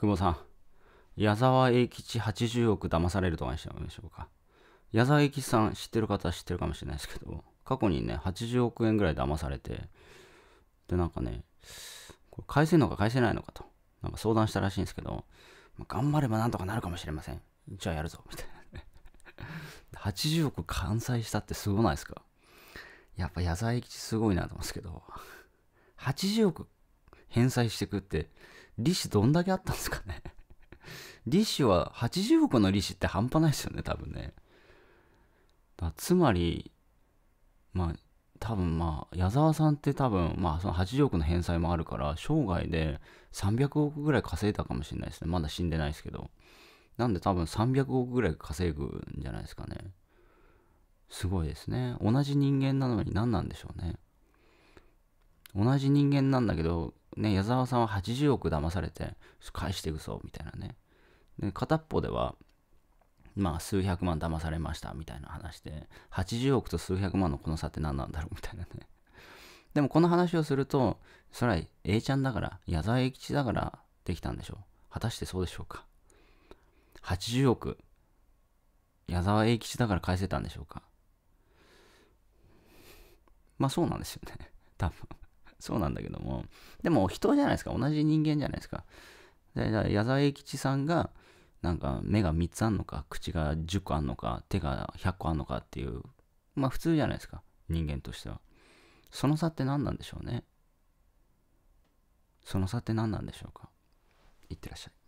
久保さん、矢沢永吉80億騙されるとかにしたのでしょうか。矢沢永吉さん知ってる方は知ってるかもしれないですけど、過去にね、80億円ぐらい騙されて、で、なんかね、これ返せるのか返せないのかと、なんか相談したらしいんですけど、頑張ればなんとかなるかもしれません。じゃあやるぞ、みたいなね。80億完済したってすごないですかやっぱ矢沢永吉すごいなと思うんですけど、80億返済してくって、利子どんだけあったんですかね 利子は、80億の利子って半端ないですよね、多分ね。つまり、まあ、多分まあ、矢沢さんって多分、まあ、その80億の返済もあるから、生涯で300億ぐらい稼いだかもしれないですね。まだ死んでないですけど。なんで多分300億ぐらい稼ぐんじゃないですかね。すごいですね。同じ人間なのに何なんでしょうね。同じ人間なんだけど、ね、矢沢さんは80億騙されて、返していくぞ、みたいなね。で、片っぽでは、まあ、数百万騙されました、みたいな話で、80億と数百万のこの差って何なんだろう、みたいなね。でも、この話をすると、それは A ちゃんだから、矢沢永吉だからできたんでしょう。果たしてそうでしょうか。80億、矢沢永吉だから返せたんでしょうか。まあ、そうなんですよね。多分。そうなんだけども、でも人じゃないですか、同じ人間じゃないですか。で矢沢永吉さんが、なんか目が3つあんのか、口が10個あんのか、手が100個あんのかっていう、まあ普通じゃないですか、人間としては。その差って何なんでしょうね。その差って何なんでしょうか。いってらっしゃい。